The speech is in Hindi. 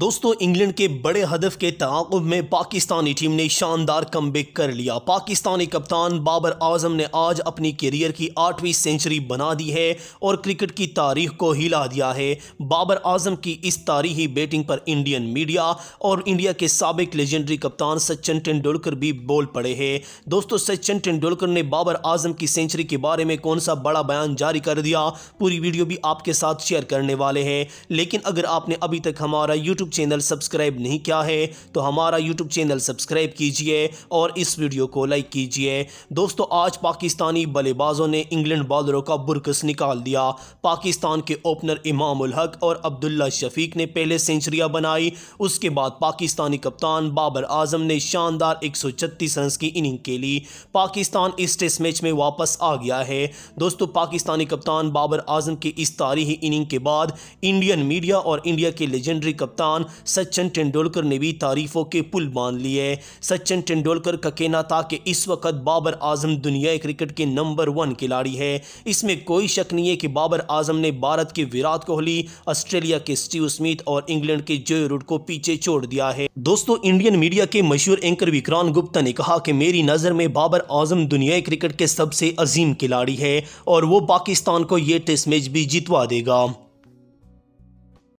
दोस्तों इंग्लैंड के बड़े हदफ के तकब में पाकिस्तानी टीम ने शानदार कम कर लिया पाकिस्तानी कप्तान बाबर आजम ने आज अपनी करियर की आठवीं सेंचुरी बना दी है और क्रिकेट की तारीख को हिला दिया है बाबर आजम की इस तारीखी बैटिंग पर इंडियन मीडिया और इंडिया के सबक लेजेंडरी कप्तान सचिन तेंदुलकर भी बोल पड़े हैं दोस्तों सचिन तेंदुलकर ने बाबर आजम की सेंचुरी के बारे में कौन सा बड़ा बयान जारी कर दिया पूरी वीडियो भी आपके साथ शेयर करने वाले हैं लेकिन अगर आपने अभी तक हमारा यूट्यूब यूट्यूब चैनल सब्सक्राइब नहीं किया है तो हमारा यूट्यूब चैनल सब्सक्राइब कीजिए और इस वीडियो को लाइक कीजिए दोस्तों आज पाकिस्तानी बल्लेबाजों ने इंग्लैंड बॉलरों का बुरकस निकाल दिया पाकिस्तान के ओपनर इमाम हक और अब्दुल्ला शफीक ने पहले सेंचुरियां बनाई उसके बाद पाकिस्तानी कप्तान बाबर आजम ने शानदार एक रन की इनिंग के लिए पाकिस्तान इस टेस्ट मैच में वापस आ गया है दोस्तों पाकिस्तानी कप्तान बाबर आजम की इस तारीखी इनिंग के बाद इंडियन मीडिया और इंडिया के लेजेंडरी कप्तान कप्तान सचिन तेंदुलकर ने भी तारीफों के पुल बांध लिए सचिन तेंदुलकर का कहना था कि इस वक्त बाबर आजम दुनिया क्रिकेट के नंबर वन खिलाड़ी है इसमें कोई शक नहीं है कि बाबर आजम ने भारत के विराट कोहली ऑस्ट्रेलिया के स्टीव स्मिथ और इंग्लैंड के जय रूट को पीछे छोड़ दिया है दोस्तों इंडियन मीडिया के मशहूर एंकर विक्रांत गुप्ता ने कहा कि मेरी नज़र में बाबर आजम दुनिया क्रिकेट के सबसे अजीम खिलाड़ी है और वो पाकिस्तान को ये टेस्ट मैच भी जितवा देगा